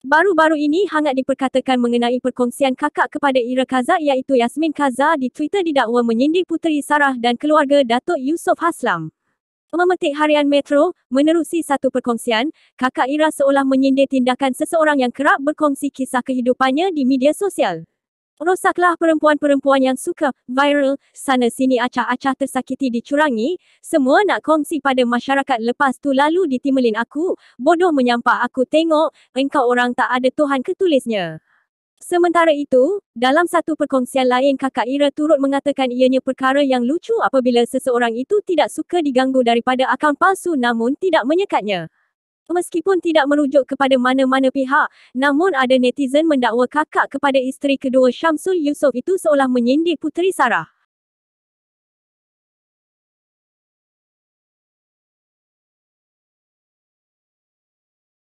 Baru-baru ini hangat diperkatakan mengenai perkongsian kakak kepada Ira Kaza iaitu Yasmin Kaza di Twitter didakwa menyindir puteri Sarah dan keluarga Datuk Yusof Haslam. Memetik harian Metro, menerusi satu perkongsian, kakak Ira seolah menyindir tindakan seseorang yang kerap berkongsi kisah kehidupannya di media sosial. Rosaklah perempuan-perempuan yang suka, viral, sana sini acah-acah tersakiti dicurangi, semua nak kongsi pada masyarakat lepas tu lalu ditimelin aku, bodoh menyampak aku tengok, engkau orang tak ada Tuhan ketulisnya. Sementara itu, dalam satu perkongsian lain kakak Ira turut mengatakan ianya perkara yang lucu apabila seseorang itu tidak suka diganggu daripada akaun palsu namun tidak menyekatnya. Meskipun tidak merujuk kepada mana-mana pihak, namun ada netizen mendakwa kakak kepada isteri kedua Syamsul Yusof itu seolah menyindir puteri Sarah.